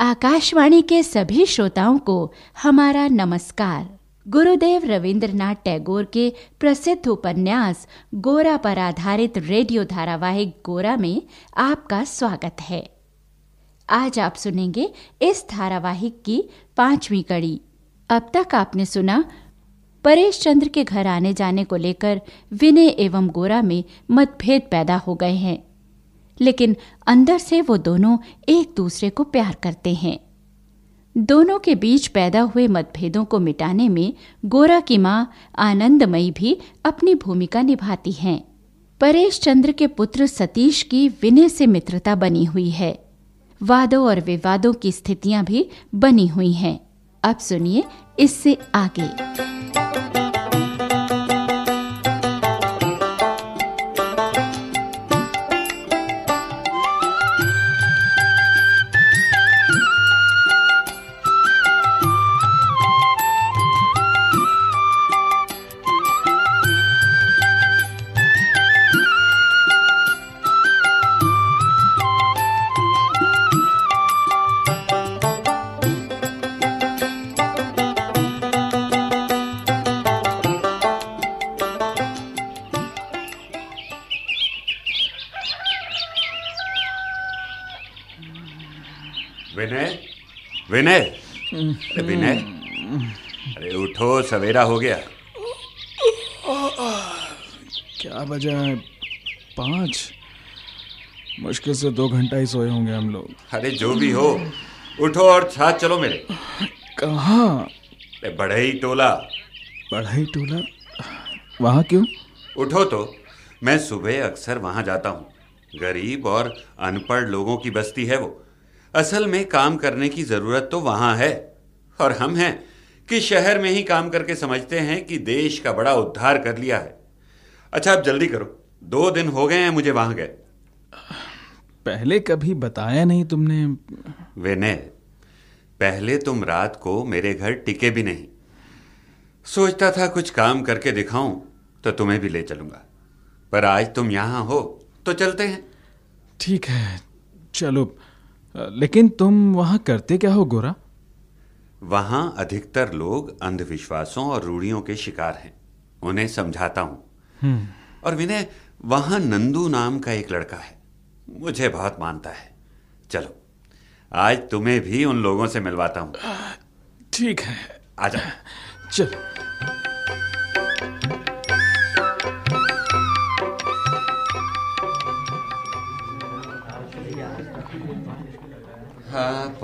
आकाशवाणी के सभी श्रोताओं को हमारा नमस्कार गुरुदेव रविंद्रनाथ टैगोर के प्रसिद्ध उपन्यास गोरा पर आधारित रेडियो धारावाहिक गोरा में आपका स्वागत है आज आप सुनेंगे इस धारावाहिक की पांचवी कड़ी अब तक आपने सुना परेश चंद्र के घर आने जाने को लेकर विनय एवं गोरा में मतभेद पैदा हो गए हैं लेकिन अंदर से वो दोनों एक दूसरे को प्यार करते हैं दोनों के बीच पैदा हुए मतभेदों को मिटाने में गोरा की माँ आनंदमयी भी अपनी भूमिका निभाती हैं परेश चंद्र के पुत्र सतीश की विनय से मित्रता बनी हुई है वादों और विवादों की स्थितियां भी बनी हुई हैं अब सुनिए इससे आगे सवेरा हो गया क्या बजा है पांच मुश्किल से दो घंटा ही सोए होंगे हम लोग अरे जो भी हो उठो और साथ चलो मेरे कहाँ बढ़ई टोला बढ़ई टोला वहां क्यों उठो तो मैं सुबह अक्सर वहां जाता हूँ गरीब और अनपढ़ लोगों की बस्ती है वो असल में काम करने की ज़रूरत तो वहां है और हम हैं कि शहर में ही काम करके समझते हैं कि देश का बड़ा उद्धार कर लिया है अच्छा आप जल्दी करो दो दिन हो गए हैं मुझे वहां गए पहले कभी बताया नहीं तुमने विनय पहले तुम रात को मेरे घर टिके भी नहीं सोचता था कुछ काम करके दिखाऊं तो तुम्हें भी ले चलूंगा पर आज तुम यहां हो तो चलते हैं ठीक है चलो लेकिन तुम वहां करते क्या हो गोरा वहां अधिकतर लोग अंधविश्वासों और रूढ़ियों के शिकार हैं उन्हें समझाता हूं हम्म। और विनय वहां नंदू नाम का एक लड़का है मुझे बहुत मानता है चलो आज तुम्हें भी उन लोगों से मिलवाता हूं ठीक है आजा चलो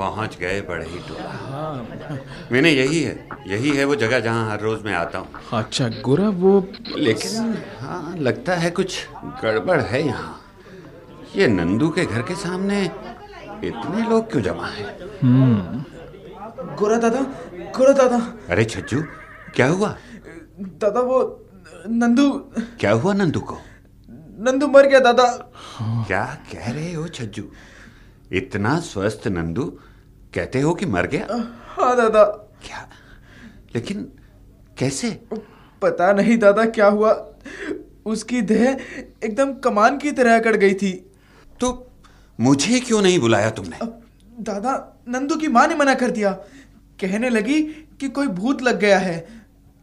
पहुंच गए बड़े ही टोला मैंने यही है यही है वो जगह जहां हर रोज मैं आता हूं अच्छा गोरा वो लेकिन हाँ लगता है कुछ गड़बड़ है यहाँ ये नंदू के घर के सामने इतने लोग क्यों जमा है हम्म। गोरा दादा गोरा दादा अरे छज्जू क्या हुआ दादा वो नंदू क्या हुआ नंदू को नंदू मर गया दादा हाँ। क्या कह रहे हो छज्जू इतना स्वस्थ नंदू कहते हो कि मर गया हाँ दादा क्या लेकिन कैसे पता नहीं दादा क्या हुआ उसकी देह एकदम कमान की तरह कट गई थी तो मुझे क्यों नहीं बुलाया तुमने दादा नंदू की माँ ने मना कर दिया कहने लगी कि कोई भूत लग गया है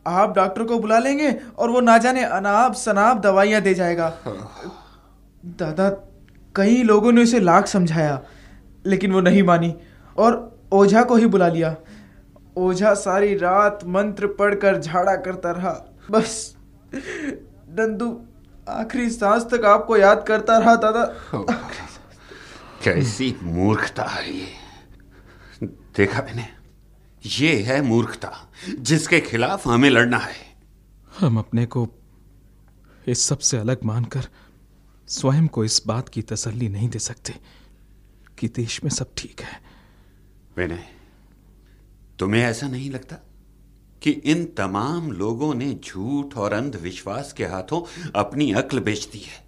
आप डॉक्टर को बुला लेंगे और वो ना जाने अनाप शनाप दवाइयां दे जाएगा हाँ। दादा कई लोगों ने उसे लाख समझाया लेकिन वो नहीं मानी और ओझा को ही बुला लिया ओझा सारी रात मंत्र पढ़कर झाड़ा करता रहा बस नंदू आखिरी सांस तक आपको याद करता रहा दादा कैसी मूर्खता है ये देखा मैंने ये है मूर्खता जिसके खिलाफ हमें लड़ना है हम अपने को इस सब से अलग मानकर स्वयं को इस बात की तसल्ली नहीं दे सकते कि देश में सब ठीक है विनय तुम्हें ऐसा नहीं लगता कि इन तमाम लोगों ने झूठ और अंधविश्वास के हाथों अपनी अक्ल बेच दी है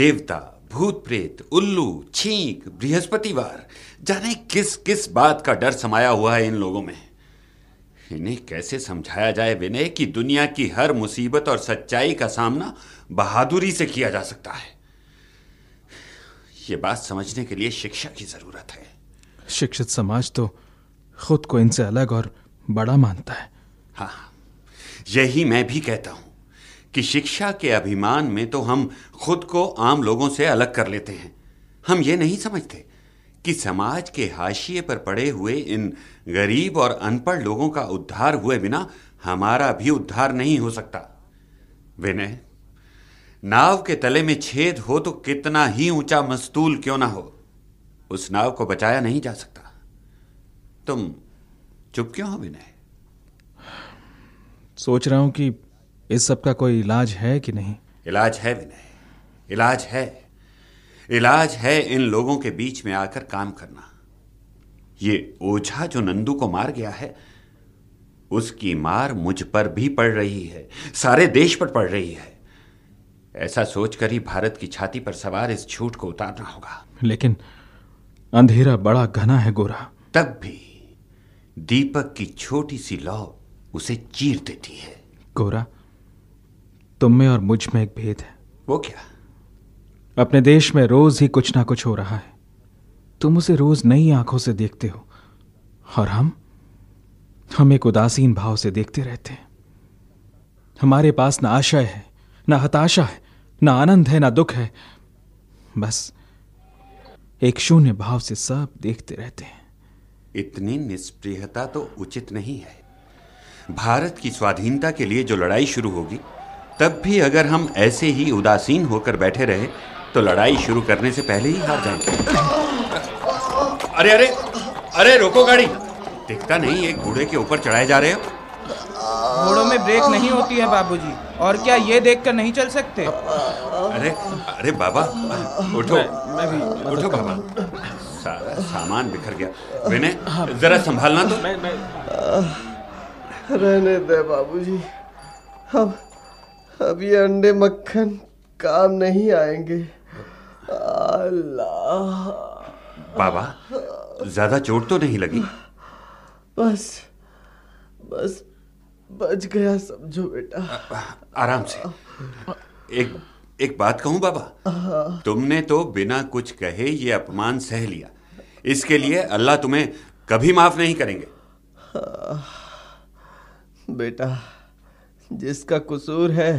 देवता भूत प्रेत उल्लू छींक बृहस्पतिवार जाने किस किस बात का डर समाया हुआ है इन लोगों में इन्हें कैसे समझाया जाए विनय कि दुनिया की हर मुसीबत और सच्चाई का सामना बहादुरी से किया जा सकता है ये बात समझने के लिए शिक्षा की जरूरत है शिक्षित समाज तो खुद को इनसे अलग और बड़ा मानता है हाँ यही मैं भी कहता हूं कि शिक्षा के अभिमान में तो हम खुद को आम लोगों से अलग कर लेते हैं हम ये नहीं समझते कि समाज के हाशिए पर पड़े हुए इन गरीब और अनपढ़ लोगों का उद्धार हुए बिना हमारा भी उद्धार नहीं हो सकता विनय नाव के तले में छेद हो तो कितना ही ऊंचा मस्तूल क्यों ना हो उस नाव को बचाया नहीं जा सकता तुम चुप क्यों हो विनय सोच रहा हूं कि इस सब का कोई इलाज है कि नहीं इलाज है विनय इलाज है इलाज है इन लोगों के बीच में आकर काम करना ये ओझा जो नंदू को मार गया है उसकी मार मुझ पर भी पड़ रही है सारे देश पर पड़ रही है ऐसा सोचकर ही भारत की छाती पर सवार इस झूठ को उतारना होगा लेकिन अंधेरा बड़ा घना है गोरा तब भी दीपक की छोटी सी लौ उसे चीर देती है गोरा तुम में और मुझ में एक भेद है वो क्या अपने देश में रोज ही कुछ ना कुछ हो रहा है तुम उसे रोज नई आंखों से देखते हो और हम हम एक उदासीन भाव से देखते रहते हैं हमारे पास ना आशय है ना हताशा है ना आनंद है ना दुख है बस एक शून्य भाव से सब देखते रहते हैं इतनी निष्प्रियता तो उचित नहीं है भारत की स्वाधीनता के लिए जो लड़ाई शुरू होगी तब भी अगर हम ऐसे ही उदासीन होकर बैठे रहे तो लड़ाई शुरू करने से पहले ही हार जाएंगे अरे अरे अरे रोको गाड़ी दिखता नहीं एक घोड़े के ऊपर चढ़ाए जा रहे हो घोड़ों में ब्रेक नहीं होती है बाबूजी और क्या ये देखकर नहीं चल सकते अरे अरे बाबा उठो मैं भी उठो बाबा सारा सामान बिखर गया विनय जरा संभालना तो मैं मैं रहने दे बाबूजी अब अब ये अंडे मक्खन काम नहीं आएंगे अल्लाह बाबा ज्यादा चोट तो नहीं लगी बस बस बच गया समझो बेटा आराम से एक एक बात कहूं बाबा तुमने तो बिना कुछ कहे ये अपमान सह लिया इसके लिए अल्लाह तुम्हें कभी माफ नहीं करेंगे बेटा जिसका कसूर है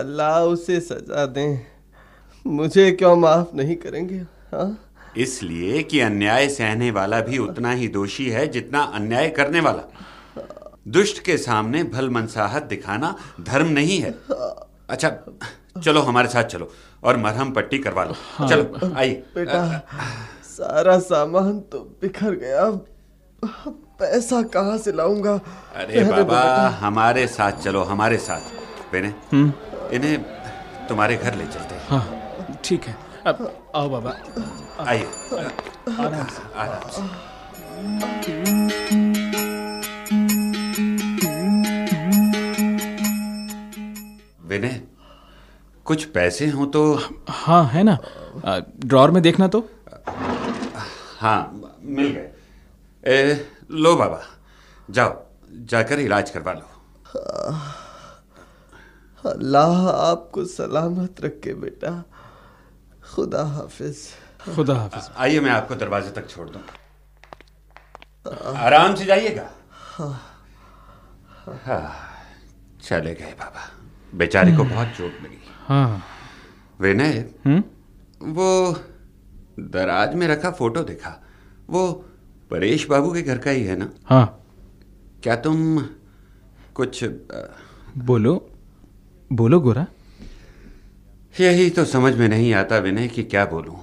अल्लाह उसे सजा दें मुझे क्यों माफ नहीं करेंगे हाँ? इसलिए कि अन्याय सहने वाला भी उतना ही दोषी है जितना अन्याय करने वाला दुष्ट के सामने भल मनसाहत दिखाना धर्म नहीं है अच्छा चलो हमारे साथ चलो और मरहम पट्टी करवा लो हाँ, चलो आइए बेटा सारा सामान तो बिखर गया पैसा कहाँ से लाऊंगा अरे तो बाबा हमारे साथ चलो हमारे साथ बेने हम्म। इन्हें तुम्हारे घर ले चलते हैं हाँ ठीक है अब आओ बाबा आइए आराम से विनय कुछ पैसे हों तो हाँ है ना ड्रॉर में देखना तो हाँ मिल गए ए, लो बाबा जाओ जाकर इलाज करवा लो अल्लाह आपको सलामत रखे बेटा खुदा हाफिज खुदा हाफिज आइए मैं आपको दरवाजे तक छोड़ दूँ आराम से जाइएगा हाँ चले गए बाबा बेचारे को हम्म। बहुत चोट लगी हाँ विनय वो दराज में रखा फोटो देखा वो परेश बाबू के घर का ही है ना हाँ क्या तुम कुछ आ... बोलो बोलो गोरा यही तो समझ में नहीं आता विनय कि क्या बोलूं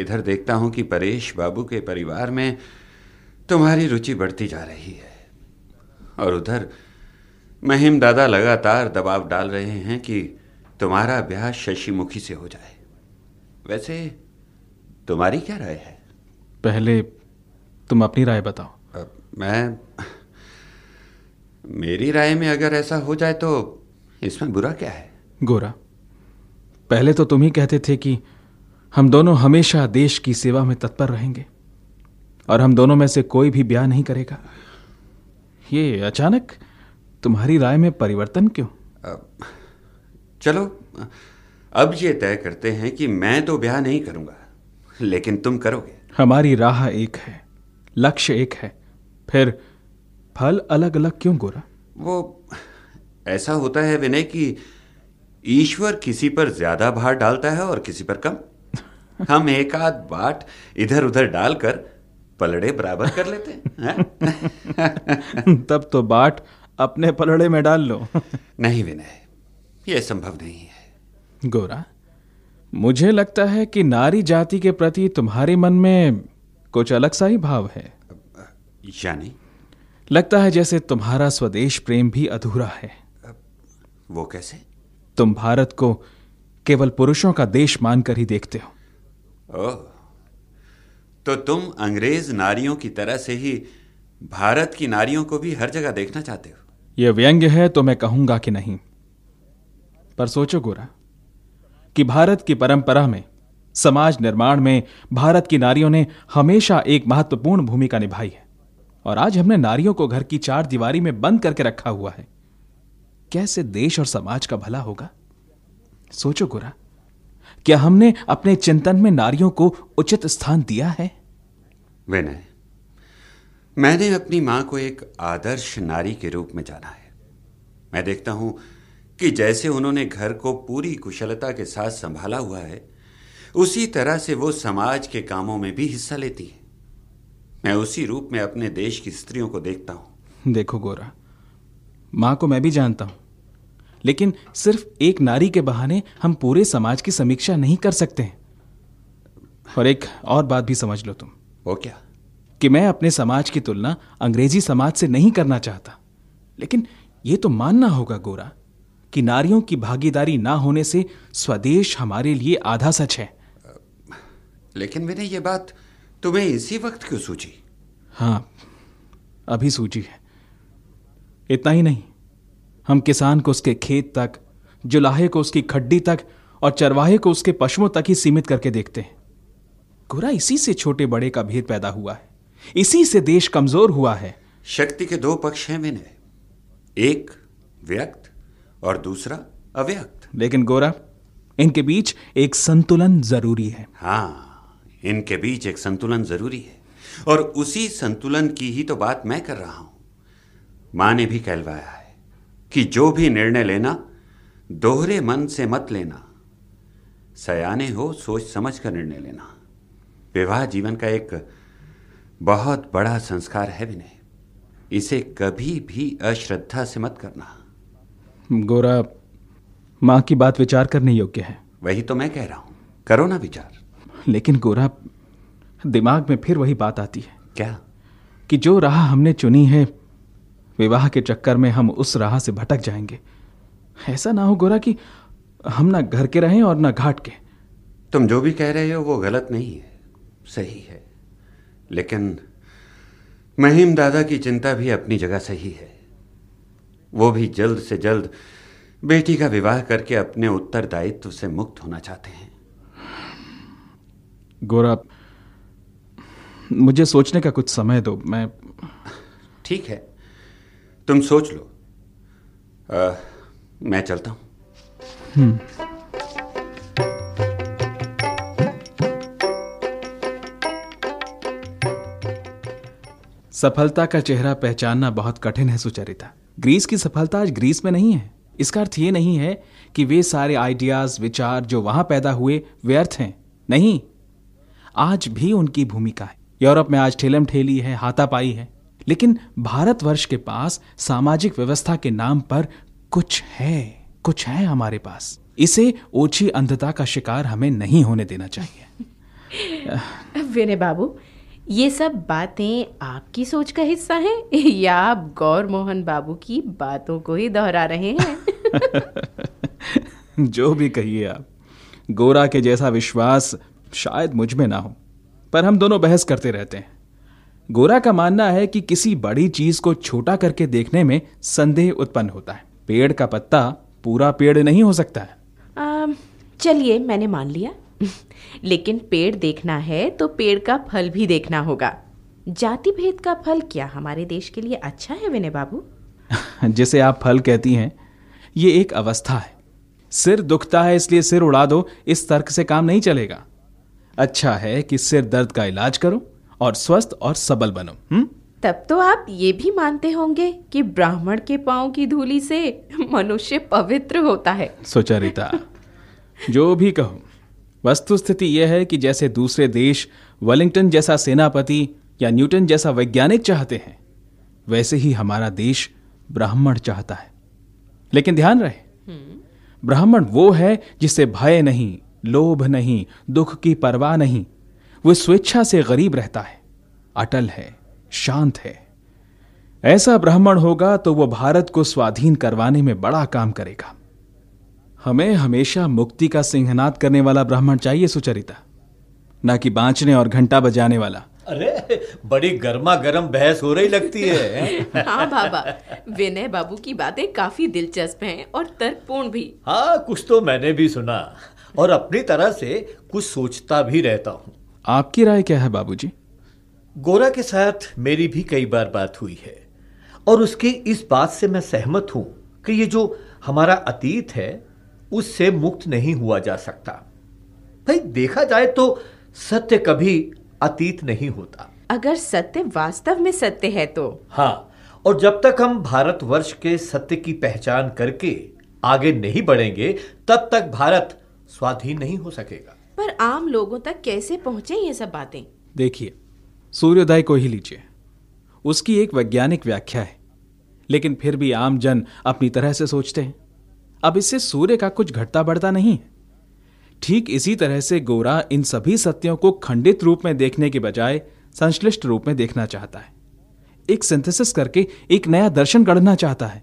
इधर देखता हूं कि परेश बाबू के परिवार में तुम्हारी रुचि बढ़ती जा रही है और उधर महिम दादा लगातार दबाव डाल रहे हैं कि तुम्हारा ब्याह शशिमुखी से हो जाए वैसे तुम्हारी क्या राय है पहले तुम अपनी राय बताओ मैं मेरी राय में अगर ऐसा हो जाए तो इसमें बुरा क्या है गोरा पहले तो तुम ही कहते थे कि हम दोनों हमेशा देश की सेवा में तत्पर रहेंगे और हम दोनों में से कोई भी ब्याह नहीं करेगा ये अचानक तुम्हारी राय में परिवर्तन क्यों चलो अब ये तय करते हैं कि मैं तो ब्याह नहीं करूंगा लेकिन तुम करोगे हमारी राह एक है लक्ष्य एक है फिर फल अलग अलग क्यों गोरा वो ऐसा होता है विनय कि ईश्वर किसी पर ज्यादा भार डालता है और किसी पर कम हम एक आध बाट इधर उधर डालकर पलड़े बराबर कर लेते हैं तब तो बाट अपने पलड़े में डाल लो नहीं विनय यह संभव नहीं है गोरा मुझे लगता है कि नारी जाति के प्रति तुम्हारे मन में कुछ अलग सा ही भाव है यानी लगता है जैसे तुम्हारा स्वदेश प्रेम भी अधूरा है वो कैसे तुम भारत को केवल पुरुषों का देश मानकर ही देखते हो ओ, तो तुम अंग्रेज नारियों की तरह से ही भारत की नारियों को भी हर जगह देखना चाहते हो यह व्यंग्य है तो मैं कहूंगा कि नहीं पर सोचो गोरा कि भारत की परंपरा में समाज निर्माण में भारत की नारियों ने हमेशा एक महत्वपूर्ण भूमिका निभाई है और आज हमने नारियों को घर की चार दीवारी में बंद करके रखा हुआ है कैसे देश और समाज का भला होगा सोचो गोरा क्या हमने अपने चिंतन में नारियों को उचित स्थान दिया है विनय मैंने अपनी मां को एक आदर्श नारी के रूप में जाना है मैं देखता हूं कि जैसे उन्होंने घर को पूरी कुशलता के साथ संभाला हुआ है उसी तरह से वो समाज के कामों में भी हिस्सा लेती है मैं उसी रूप में अपने देश की स्त्रियों को देखता हूं देखो गोरा मां को मैं भी जानता हूं लेकिन सिर्फ एक नारी के बहाने हम पूरे समाज की समीक्षा नहीं कर सकते और एक और बात भी समझ लो तुम वो क्या कि मैं अपने समाज की तुलना अंग्रेजी समाज से नहीं करना चाहता लेकिन यह तो मानना होगा गोरा कि नारियों की भागीदारी ना होने से स्वदेश हमारे लिए आधा सच है लेकिन मैंने ये बात तुम्हें इसी वक्त क्यों सूझी हाँ अभी सूझी है इतना ही नहीं हम किसान को उसके खेत तक जुलाहे को उसकी खड्डी तक और चरवाहे को उसके पशुओं तक ही सीमित करके देखते हैं गुरा इसी से छोटे बड़े का भेद पैदा हुआ है इसी से देश कमजोर हुआ है शक्ति के दो पक्ष हैं मैंने एक व्यक्त और दूसरा अव्यक्त लेकिन गोरा इनके बीच एक संतुलन जरूरी है हाँ इनके बीच एक संतुलन जरूरी है और उसी संतुलन की ही तो बात मैं कर रहा हूं मां ने भी कहलवाया है कि जो भी निर्णय लेना दोहरे मन से मत लेना सयाने हो सोच समझ कर निर्णय लेना विवाह जीवन का एक बहुत बड़ा संस्कार है विनय इसे कभी भी अश्रद्धा से मत करना गोरा माँ की बात विचार करने योग्य है वही तो मैं कह रहा हूँ करो ना विचार लेकिन गोरा दिमाग में फिर वही बात आती है क्या कि जो राह हमने चुनी है विवाह के चक्कर में हम उस राह से भटक जाएंगे ऐसा ना हो गोरा कि हम ना घर के रहें और ना घाट के तुम जो भी कह रहे हो वो गलत नहीं है सही है लेकिन महीम दादा की चिंता भी अपनी जगह सही है वो भी जल्द से जल्द बेटी का विवाह करके अपने उत्तरदायित्व से मुक्त होना चाहते हैं गोरा मुझे सोचने का कुछ समय दो मैं ठीक है तुम सोच लो आ, मैं चलता हूं हम्म। सफलता का चेहरा पहचानना बहुत कठिन है सुचरिता ग्रीस की सफलता आज ग्रीस में नहीं है इसका अर्थ ये नहीं है कि वे सारे आइडियाज़ विचार जो वहां पैदा हुए व्यर्थ हैं नहीं आज भी उनकी भूमिका है यूरोप में आज ठेलम ठेली है हाथापाई है लेकिन भारतवर्ष के पास सामाजिक व्यवस्था के नाम पर कुछ है कुछ है हमारे पास इसे ओछी अंधता का शिकार हमें नहीं होने देना चाहिए बाबू ये सब बातें आपकी सोच का हिस्सा हैं या आप गौर मोहन बाबू की बातों को ही दोहरा रहे हैं जो भी कहिए आप गोरा के जैसा विश्वास शायद मुझ में ना हो पर हम दोनों बहस करते रहते हैं गोरा का मानना है कि किसी बड़ी चीज को छोटा करके देखने में संदेह उत्पन्न होता है पेड़ का पत्ता पूरा पेड़ नहीं हो सकता है चलिए मैंने मान लिया लेकिन पेड़ देखना है तो पेड़ का फल भी देखना होगा जाति भेद का फल क्या हमारे देश के लिए अच्छा है विनय बाबू जिसे आप फल कहती हैं ये एक अवस्था है सिर दुखता है इसलिए सिर उड़ा दो इस तर्क से काम नहीं चलेगा अच्छा है कि सिर दर्द का इलाज करो और स्वस्थ और सबल बनो हुँ? हम्म? तब तो आप ये भी मानते होंगे कि ब्राह्मण के पाओ की धूली से मनुष्य पवित्र होता है सुचरिता जो भी कहो वस्तुस्थिति यह है कि जैसे दूसरे देश वेलिंगटन जैसा सेनापति या न्यूटन जैसा वैज्ञानिक चाहते हैं वैसे ही हमारा देश ब्राह्मण चाहता है लेकिन ध्यान रहे ब्राह्मण वो है जिसे भय नहीं लोभ नहीं दुख की परवाह नहीं वो स्वेच्छा से गरीब रहता है अटल है शांत है ऐसा ब्राह्मण होगा तो वो भारत को स्वाधीन करवाने में बड़ा काम करेगा हमें हमेशा मुक्ति का सिंहनाद करने वाला ब्राह्मण चाहिए सुचरिता ना कि बांचने और घंटा बजाने वाला अरे बड़ी गर्मा गर्म बहस हो रही लगती है हाँ बाबा विनय बाबू की बातें काफी दिलचस्प हैं और तर्कपूर्ण भी हाँ कुछ तो मैंने भी सुना और अपनी तरह से कुछ सोचता भी रहता हूँ आपकी राय क्या है बाबूजी? गोरा के साथ मेरी भी कई बार बात हुई है और उसकी इस बात से मैं सहमत हूँ कि ये जो हमारा अतीत है उससे मुक्त नहीं हुआ जा सकता भाई देखा जाए तो सत्य कभी अतीत नहीं होता अगर सत्य वास्तव में सत्य है तो हाँ और जब तक हम भारतवर्ष के सत्य की पहचान करके आगे नहीं बढ़ेंगे तब तक भारत स्वाधीन नहीं हो सकेगा पर आम लोगों तक कैसे पहुंचे ये सब बातें देखिए सूर्योदय को ही लीजिए उसकी एक वैज्ञानिक व्याख्या है लेकिन फिर भी आम जन अपनी तरह से सोचते हैं अब इससे सूर्य का कुछ घटता बढ़ता नहीं है ठीक इसी तरह से गोरा इन सभी सत्यों को खंडित रूप में देखने के बजाय संश्लिष्ट रूप में देखना चाहता है एक सिंथेसिस करके एक नया दर्शन गढ़ना चाहता है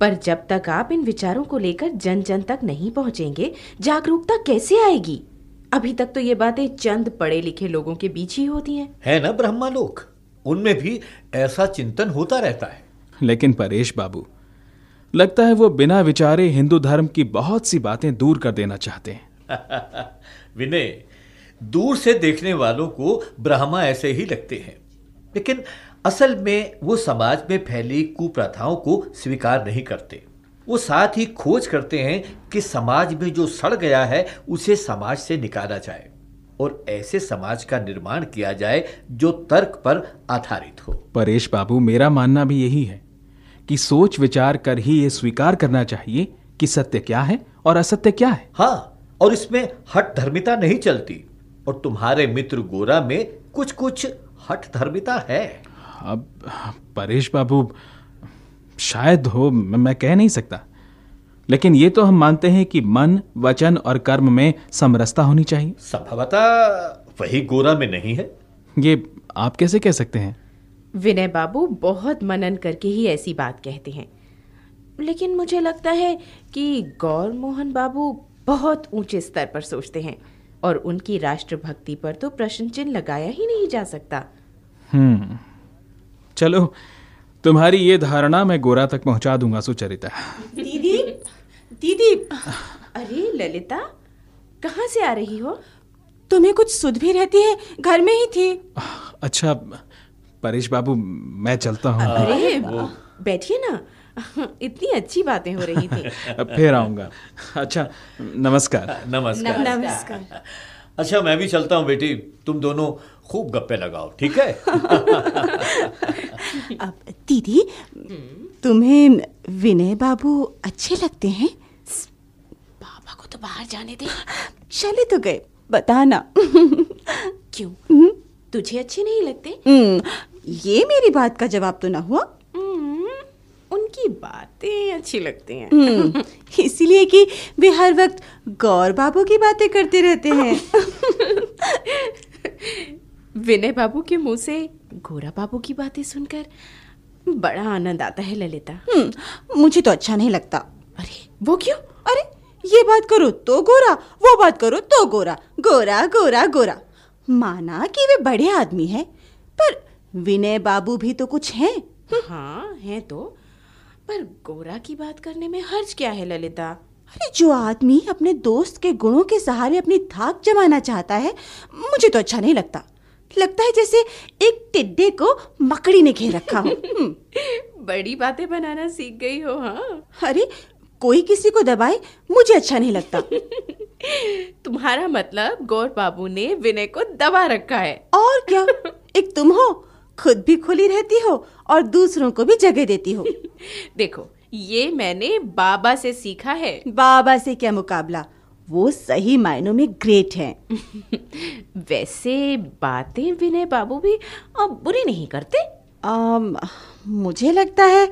पर जब तक आप इन विचारों को लेकर जन जन तक नहीं पहुंचेंगे जागरूकता कैसे आएगी अभी तक तो ये बातें चंद पढ़े लिखे लोगों के बीच ही होती हैं है ना ब्रह्मा लोक उनमें भी ऐसा चिंतन होता रहता है लेकिन परेश बाबू लगता है वो बिना विचारे हिंदू धर्म की बहुत सी बातें दूर कर देना चाहते हैं विनय दूर से देखने वालों को ब्रह्मा ऐसे ही लगते हैं लेकिन असल में वो समाज में फैली कुप्रथाओं को स्वीकार नहीं करते वो साथ ही खोज करते हैं कि समाज में जो सड़ गया है उसे समाज से निकाला जाए और ऐसे समाज का निर्माण किया जाए जो तर्क पर आधारित हो परेश बाबू मेरा मानना भी यही है कि सोच विचार कर ही ये स्वीकार करना चाहिए कि सत्य क्या है और असत्य क्या है हाँ और इसमें हट धर्मिता नहीं चलती और तुम्हारे मित्र गोरा में कुछ कुछ हट धर्मिता है अब परेश बाबू शायद हो मैं कह नहीं सकता लेकिन ये तो हम मानते हैं कि मन वचन और कर्म में समरसता होनी चाहिए संभवतः वही गोरा में नहीं है ये आप कैसे कह सकते हैं विनय बाबू बहुत मनन करके ही ऐसी बात कहते हैं लेकिन मुझे लगता है कि गौर मोहन बाबू बहुत ऊंचे स्तर पर सोचते हैं और उनकी राष्ट्रभक्ति पर तो प्रश्न चिन्ह लगाया ही नहीं जा सकता हम्म चलो तुम्हारी ये धारणा मैं गोरा तक पहुंचा दूंगा सुचरिता दीदी दीदी अरे ललिता कहाँ से आ रही हो तुम्हें कुछ सुध भी रहती है घर में ही थी अच्छा परेश बाबू मैं चलता हूँ अरे बैठिए ना इतनी अच्छी बातें हो रही थी फिर आऊंगा अच्छा नमस्कार नमस्कार नमस्कार अच्छा मैं भी चलता हूँ बेटी तुम दोनों खूब गप्पे लगाओ ठीक है अब दीदी तुम्हें विनय बाबू अच्छे लगते हैं पापा को तो बाहर जाने दे चले तो गए बताना क्यों हम्म। तुझे अच्छे नहीं लगते हम्म। ये मेरी बात का जवाब तो ना हुआ हम्म, उनकी बातें अच्छी लगती हैं हम्म, इसलिए कि वे हर वक्त गौर बाबू की बातें करते रहते हैं विनय बाबू के मुंह से गोरा बाबू की बातें सुनकर बड़ा आनंद आता है ललिता हम्म, मुझे तो अच्छा नहीं लगता अरे वो क्यों अरे ये बात करो तो गोरा वो बात करो तो गोरा गोरा गोरा गोरा माना कि वे बड़े आदमी हैं पर विनय बाबू भी तो कुछ हैं हाँ हैं तो पर गोरा की बात करने में हर्ज क्या है ललिता अरे जो आदमी अपने दोस्त के गुणों के सहारे अपनी धाक जमाना चाहता है मुझे तो अच्छा नहीं लगता लगता है जैसे एक टिड्डे को मकड़ी ने घेर रखा हो हम्म। बड़ी बातें बनाना सीख गई हो हाँ अरे कोई किसी को दबाए मुझे अच्छा नहीं लगता तुम्हारा मतलब गौर बाबू ने विनय को दबा रखा है और क्या एक तुम हो खुद भी खुली रहती हो और दूसरों को भी जगह देती हो देखो ये मैंने बाबा से सीखा है बाबा से क्या मुकाबला वो सही मायनों में ग्रेट हैं वैसे बातें विनय बाबू भी अब बुरी नहीं करते आ, मुझे लगता है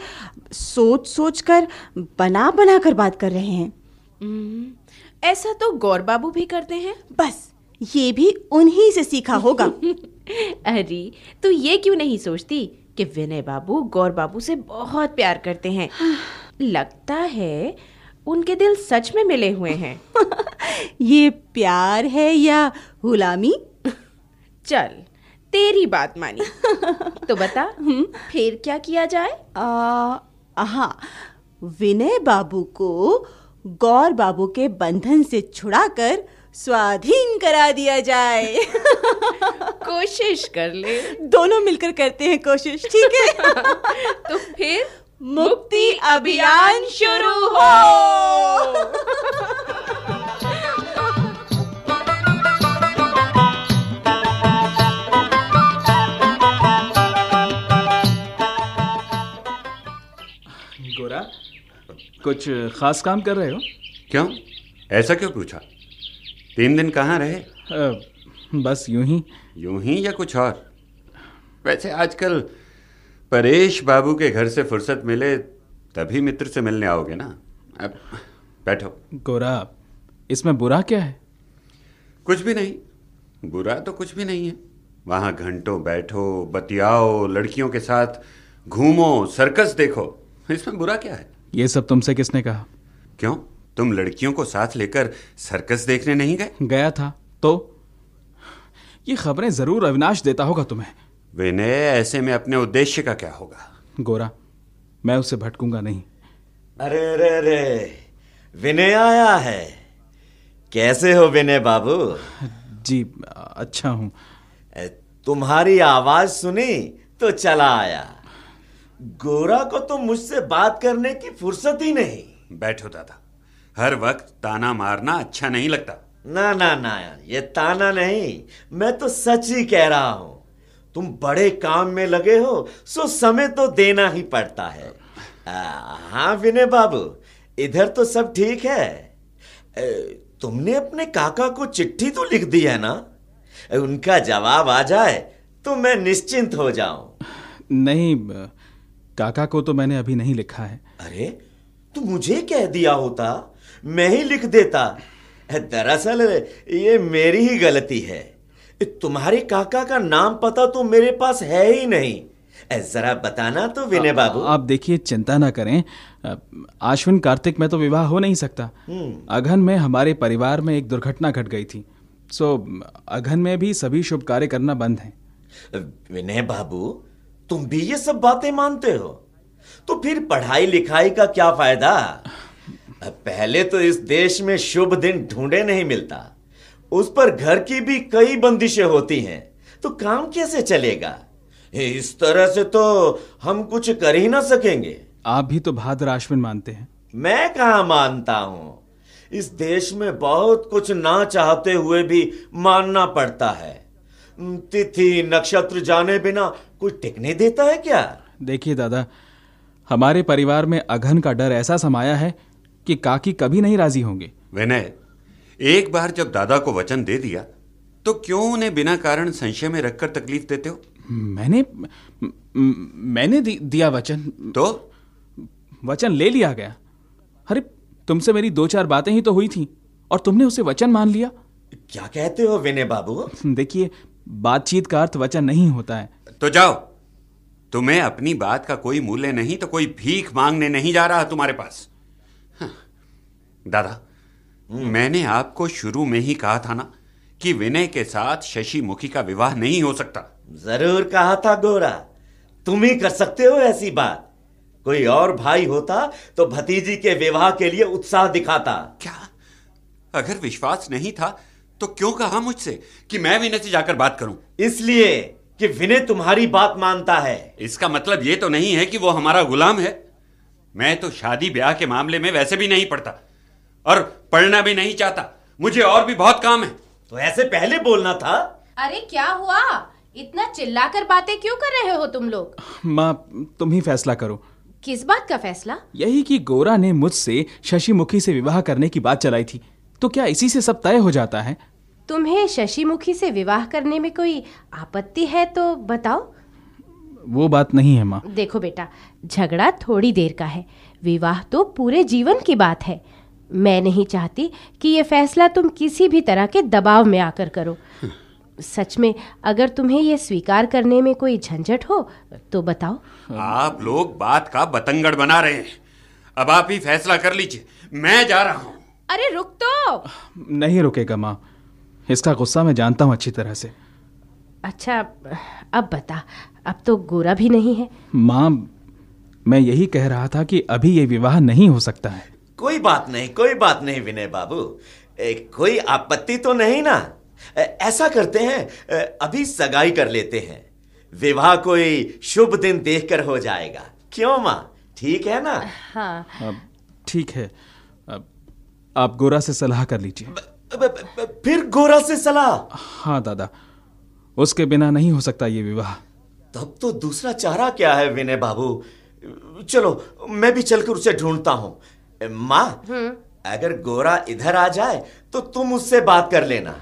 सोच सोच कर बना बना कर बात कर रहे हैं हम्म, ऐसा तो गौर बाबू भी करते हैं बस ये भी उन्हीं से सीखा होगा अरे तू ये क्यों नहीं सोचती कि विनय बाबू गौर बाबू से बहुत प्यार करते हैं लगता है उनके दिल सच में मिले हुए हैं ये प्यार है या गुलामी चल तेरी बात मानी तो बता हम्म। फिर क्या किया जाए हाँ विनय बाबू को गौर बाबू के बंधन से छुड़ाकर स्वाधीन करा दिया जाए कोशिश कर ले दोनों मिलकर करते हैं कोशिश ठीक है तो फिर मुक्ति अभियान शुरू हो गोरा कुछ खास काम कर रहे हो क्यों ऐसा क्यों पूछा तीन दिन कहाँ रहे आ, बस यूं ही यूं ही या कुछ और वैसे आजकल परेश बाबू के घर से फुर्सत मिले तभी मित्र से मिलने आओगे ना अब बैठो गोरा इसमें बुरा क्या है कुछ भी नहीं बुरा तो कुछ भी नहीं है वहाँ घंटों बैठो बतियाओ लड़कियों के साथ घूमो सर्कस देखो इसमें बुरा क्या है ये सब तुमसे किसने कहा क्यों तुम लड़कियों को साथ लेकर सर्कस देखने नहीं गए गया था तो ये खबरें जरूर अविनाश देता होगा तुम्हें विनय ऐसे में अपने उद्देश्य का क्या होगा गोरा मैं उसे भटकूंगा नहीं अरे अरे अरे विनय आया है कैसे हो विनय बाबू जी अच्छा हूं तुम्हारी आवाज सुनी तो चला आया गोरा को तो मुझसे बात करने की फुर्सत ही नहीं बैठो दादा हर वक्त ताना मारना अच्छा नहीं लगता ना ना ना यार ये ताना नहीं मैं तो सच ही कह रहा हूं तुम बड़े काम में लगे हो सो समय तो देना ही पड़ता है आ, हाँ विनय बाबू इधर तो सब ठीक है तुमने अपने काका को चिट्ठी तो लिख दी है ना उनका जवाब आ जाए तो मैं निश्चिंत हो जाऊं नहीं काका को तो मैंने अभी नहीं लिखा है अरे तू तो मुझे कह दिया होता मैं ही लिख देता दरअसल ये मेरी ही गलती है तुम्हारे काका का नाम पता तो मेरे पास है ही नहीं जरा बताना तो विनय बाबू आप देखिए चिंता ना करें आश्विन कार्तिक में तो विवाह हो नहीं सकता हम्म। अघन में हमारे परिवार में एक दुर्घटना घट गई थी सो अघन में भी सभी शुभ कार्य करना बंद है विनय बाबू तुम भी ये सब बातें मानते हो तो फिर पढ़ाई लिखाई का क्या फायदा पहले तो इस देश में शुभ दिन ढूंढे नहीं मिलता उस पर घर की भी कई बंदिशें होती हैं तो काम कैसे चलेगा इस तरह से तो हम कुछ कर ही ना सकेंगे आप भी तो भाद्र आश्विन मानते हैं मैं कहा मानता हूँ इस देश में बहुत कुछ ना चाहते हुए भी मानना पड़ता है तिथि नक्षत्र जाने बिना कोई टिकने देता है क्या देखिए दादा हमारे परिवार में अघन का डर ऐसा समाया है कि काकी कभी नहीं राजी होंगे विनय एक बार जब दादा को वचन दे दिया तो क्यों उन्हें बिना कारण संशय में रखकर तकलीफ देते हो मैंने मैंने दि, दिया वचन तो वचन ले लिया गया अरे तुमसे मेरी दो चार बातें ही तो हुई थी और तुमने उसे वचन मान लिया क्या कहते हो विनय बाबू देखिए बातचीत का अर्थ वचन नहीं होता है तो जाओ तुम्हें अपनी बात का कोई मूल्य नहीं तो कोई भीख मांगने नहीं जा रहा तुम्हारे पास दादा मैंने आपको शुरू में ही कहा था ना कि विनय के साथ शशि मुखी का विवाह नहीं हो सकता जरूर कहा था गोरा तुम ही कर सकते हो ऐसी बात कोई और भाई होता तो भतीजी के विवाह के लिए उत्साह दिखाता क्या अगर विश्वास नहीं था तो क्यों कहा मुझसे कि मैं विनय से जाकर बात करूं इसलिए कि विनय तुम्हारी बात मानता है इसका मतलब ये तो नहीं है कि वो हमारा गुलाम है मैं तो शादी ब्याह के मामले में वैसे भी नहीं पढ़ता और पढ़ना भी नहीं चाहता मुझे और भी बहुत काम है तो ऐसे पहले बोलना था अरे क्या हुआ इतना चिल्ला कर बातें क्यों कर रहे हो तुम लोग माँ तुम ही फैसला करो किस बात का फैसला यही कि गोरा ने मुझसे शशि मुखी से विवाह करने की बात चलाई थी तो क्या इसी से सब तय हो जाता है तुम्हें शशि मुखी से विवाह करने में कोई आपत्ति है तो बताओ वो बात नहीं है माँ देखो बेटा झगड़ा थोड़ी देर का है विवाह तो पूरे जीवन की बात है मैं नहीं चाहती कि ये फैसला तुम किसी भी तरह के दबाव में आकर करो सच में अगर तुम्हें ये स्वीकार करने में कोई झंझट हो तो बताओ आप लोग बात का बतंगड़ बना रहे हैं अब आप ही फैसला कर लीजिए मैं जा रहा हूँ अरे रुक तो नहीं रुकेगा माँ इसका गुस्सा मैं जानता हूँ अच्छी तरह से अच्छा अब बता अब तो गोरा भी नहीं है माँ मैं यही कह रहा था कि अभी ये विवाह नहीं हो सकता है कोई बात नहीं कोई बात नहीं विनय बाबू कोई आपत्ति तो नहीं ना ऐसा करते हैं अभी सगाई कर लेते हैं विवाह कोई शुभ दिन देखकर हो जाएगा क्यों माँ ठीक है ना हाँ ठीक है अब आप गोरा से सलाह कर लीजिए फिर गोरा से सलाह हाँ दादा उसके बिना नहीं हो सकता ये विवाह तब तो दूसरा चारा क्या है विनय बाबू चलो मैं भी चलकर उसे ढूंढता हूँ माँ हम्म। अगर गोरा इधर आ जाए तो तुम उससे बात कर लेना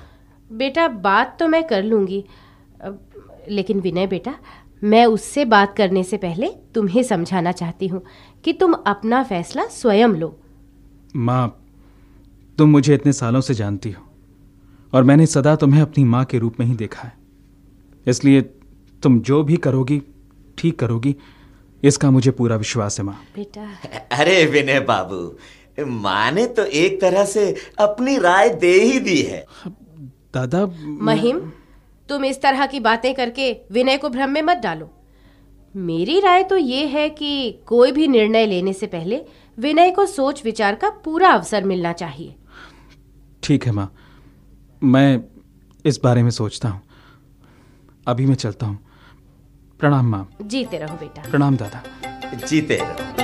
बेटा बात तो मैं कर लूंगी लेकिन विनय बेटा मैं उससे बात करने से पहले तुम्हें समझाना चाहती हूँ कि तुम अपना फैसला स्वयं लो माँ तुम मुझे इतने सालों से जानती हो और मैंने सदा तुम्हें अपनी माँ के रूप में ही देखा है इसलिए तुम जो भी करोगी ठीक करोगी इसका मुझे पूरा विश्वास है माँ बेटा अरे विनय बाबू माँ ने तो एक तरह से अपनी राय दे ही दी है दादा महिम तुम इस तरह की बातें करके विनय को भ्रम में मत डालो मेरी राय तो ये है कि कोई भी निर्णय लेने से पहले विनय को सोच विचार का पूरा अवसर मिलना चाहिए ठीक है माँ मैं इस बारे में सोचता हूँ अभी मैं चलता हूँ प्रणाम माँ जीते रहो बेटा प्रणाम दादा जीते रहो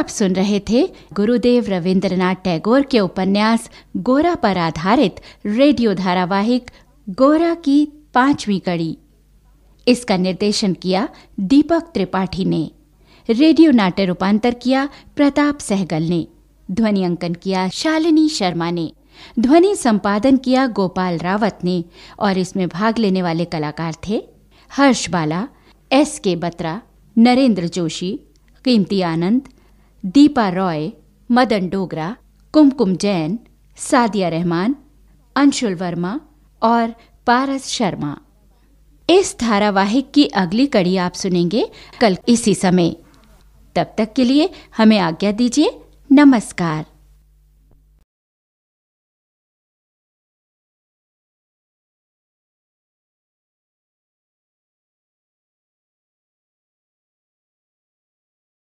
आप सुन रहे थे गुरुदेव रविंद्रनाथ टैगोर के उपन्यास गोरा पर आधारित रेडियो धारावाहिक गोरा की पांचवी कड़ी इसका निर्देशन किया दीपक त्रिपाठी ने रेडियो नाट्य रूपांतर किया प्रताप सहगल ने ध्वनि अंकन किया शालिनी शर्मा ने ध्वनि संपादन किया गोपाल रावत ने और इसमें भाग लेने वाले कलाकार थे हर्ष बाला एस के बत्रा नरेंद्र जोशी कीमती आनंद दीपा रॉय मदन डोगरा कुमकुम जैन सादिया रहमान अंशुल वर्मा और पारस शर्मा इस धारावाहिक की अगली कड़ी आप सुनेंगे कल इसी समय तब तक के लिए हमें आज्ञा दीजिए नमस्कार